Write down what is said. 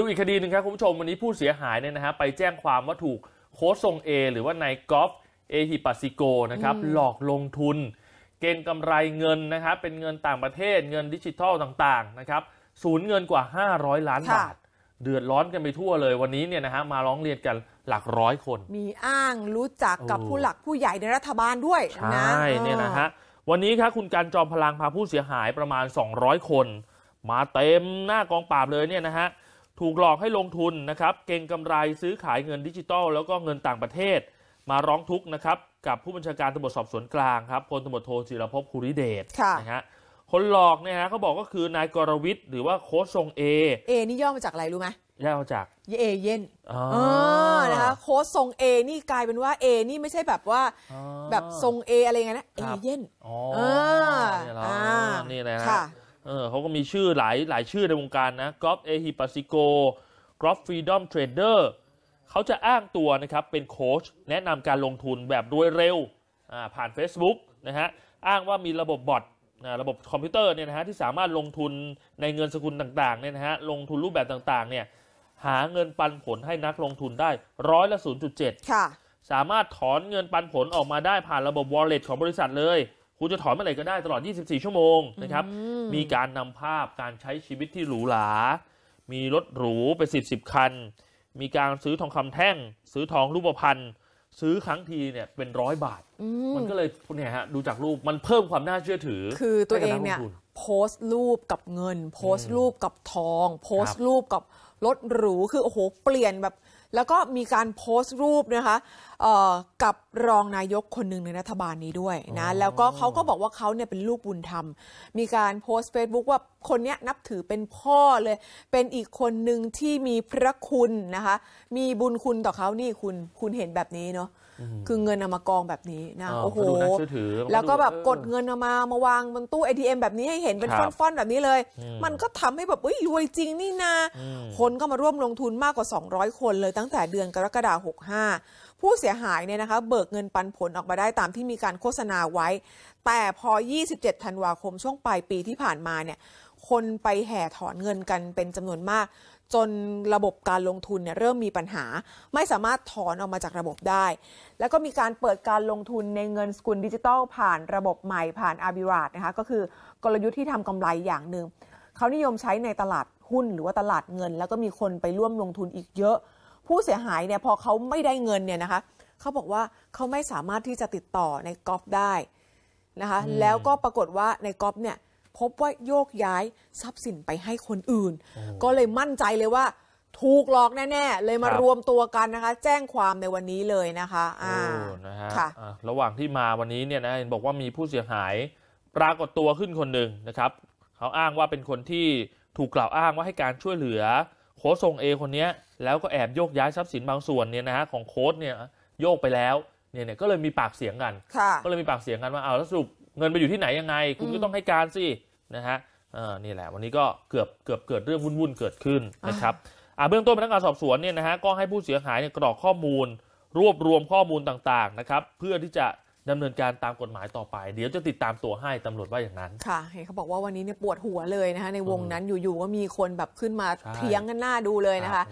ดูอีกคดีหนึ่งครับคุณผู้ชมวันนี้ผู้เสียหายเนี่ยนะฮะไปแจ้งความว่าถูกโค้ชทรงเอหรือว่านายกอล์ฟเอฮิปัสิโกนะครับหลอกลงทุนเกณฑ์กำไรเงินนะครับเป็นเงินต่างประเทศเงินดิจิทัลต่างๆนะครับสูญเงินกว่า 500 ล้านบาท เดือดร้อนกันไปทั่วเลยวันนี้เนี่ยนะฮะมาร้องเรียนกันหลักร้อยคน มีอ้างรู้จักกับผู้หลักผู้ใหญ่ในรัฐบาลด้วยใช่เนี่ยนะฮะวันนี้ครับคุณการจอมพลังพาผู้เสียหายประมาณ 200 คน มาเต็มหน้ากองปราบเลยเนี่ยนะฮะถูกหลอกให้ลงทุนนะครับ เก่งกำไรซื้อขายเงินดิจิตอลแล้วก็เงินต่างประเทศ มาร้องทุกข์นะครับ กับผู้บัญชาการตำรวจสอบสวนกลางครับพลตำรวจโทจิรภพภูริเดชนะฮะคนหลอกเนี่ยฮะเขาบอกก็คือนายกรวิทย์หรือว่าโค้ชทรงเอเอนี่ย่อมาจากอะไรรู้ไหมย่อมาจากเยเอเย็นเออนะคะโค้ชทรงเอนี่กลายเป็นว่าเอนี่ไม่ใช่แบบว่าแบบทรงเออะไรเงี้ยนะเอเย็นอ๋อนี่นะนี่นะฮะเออเขาก็มีชื่อหลายหลายชื่อในวงการนะกรอฟเอฮิปัสิโกกรอฟฟรีดอมเทรดเดอร์เขาจะอ้างตัวนะครับเป็นโค้ชแนะนำการลงทุนแบบรวยเร็วผ่าน Facebook นะฮะอ้างว่ามีระบบบอทระบบคอมพิวเตอร์เนี่ยนะฮะที่สามารถลงทุนในเงินสกุลต่างๆเนี่ยนะฮะลงทุนรูปแบบต่างๆเนี่ยหาเงินปันผลให้นักลงทุนได้ร้อยละ 0.7ค่ะสามารถถอนเงินปันผลออกมาได้ผ่านระบบวอลเล็ตของบริษัทเลยคุณจะถอนเมื่อไหร่ก็ได้ตลอด 24 ชั่วโมงนะครับ มีการนำภาพการใช้ชีวิตที่หรูหรา มีรถหรูไปสิบสิบคัน มีการซื้อทองคำแท่ง ซื้อทองรูปพรรณซื้อครั้งทีเนี่ยเป็นร้อยบาท มันก็เลยเนี่ยฮะดูจากรูปมันเพิ่มความน่าเชื่อถือคือตัวเองเนี่ยโพสต์รูปกับเงิน โพสต์รูปกับทอง โพสต์รูปกับรถหรูคือโอ้โหเปลี่ยนแบบแล้วก็มีการโพสต์รูปนะคะกับรองนายกคนหนึ่งในรัฐบาลนี้ด้วยนะแล้วก็เขาก็บอกว่าเขาเนี่ยเป็นลูกบุญธรรม มีการโพสต์ Facebook ว่าคนนี้นับถือเป็นพ่อเลย เป็นอีกคนหนึ่งที่มีพระคุณนะคะมีบุญคุณต่อเขานี่คุณคุณเห็นแบบนี้เนาะคือเงินอามากองแบบนี้นะโอ้โหแล้วก็แบบกดเงินอมามาวางบนตู้ ATM แบบนี้ให้เห็นเป็นฟ่อนๆ แบบนี้เลย มันก็ทำให้แบบอ้ยรวยจริงนี่นา คนก็มาร่วมลงทุนมากกว่า 200 คนเลยตั้งแต่เดือนกรกฎาคม65 ผู้เสียหายเนี่ยนะคะเบิกเงินปันผลออกมาได้ตามที่มีการโฆษณาไว้ แต่พอ 27 ธันวาคม ช่วงปลายปีที่ผ่านมาเนี่ยคนไปแห่ถอนเงินกันเป็นจำนวนมาก จนระบบการลงทุนเนี่ยเริ่มมีปัญหาไม่สามารถถอนออกมาจากระบบได้ แล้วก็มีการเปิดการลงทุนในเงินสกุลดิจิตอลผ่านระบบใหม่ผ่านอาบิราดนะคะก็คือกลยุทธ์ที่ทำกำไรอย่างหนึ่งเขานิยมใช้ในตลาดหุ้นหรือว่าตลาดเงิน แล้วก็มีคนไปร่วมลงทุนอีกเยอะผู้เสียหายเนี่ยพอเขาไม่ได้เงินเนี่ยนะคะ เขาบอกว่าเขาไม่สามารถที่จะติดต่อในกอล์ฟได้นะคะแล้วก็ปรากฏว่าในกอล์ฟเนี่ยพบว่าโยกย้ายทรัพย์สินไปให้คนอื่น ก็เลยมั่นใจเลยว่าถูกหลอกแน่ๆเลยมารรวมตัวกันนะคะ แจ้งความในวันนี้เลยนะคะอ่านะฮะค่ะะระหว่างที่มาวันนี้เนี่ยนะบอกว่ามีผู้เสียหายปรากฏตัวขึ้นคนหนึ่งนะครับ เขาอ้างว่าเป็นคนที่ถูกกล่าวอ้างว่าให้การช่วยเหลือโค้ชทรงเอคนนี้แล้วก็แอบโยกย้ายทรัพย์สินบางส่วนเนี่ยนะฮะของโค้ชเนี่ยโยกไปแล้วเนี่ยเนี่ยก็เลยมีปากเสียงกัน ก็เลยมีปากเสียงกันว่าเอาแล้วสรุปเงินไปอยู่ที่ไหนยังไง คุณก็ต้องให้การสินะฮะเออนี่แหละวันนี้ก็เกือบเกือบเกิดเรื่องวุ่นๆเกิดขึ้นนะครับอ่าเบื้องต้นพนักงานสอบสวนเนี่ยนะฮะก็ให้ผู้เสียหายเนี่ยกรอกข้อมูล รวบรวมข้อมูลต่าง ๆ นะครับเพื่อที่จะดำเนินการตามกฎหมายต่อไป เดี๋ยวจะติดตามตัวให้ตำรวจว่าอย่างนั้น ค่ะเห็นเขาบอกว่าวันนี้เนี่ยปวดหัวเลยนะคะในวงนั้นอยู่ๆก็มีคนแบบขึ้นมาเถียงกันหน้าดูเลยนะคะ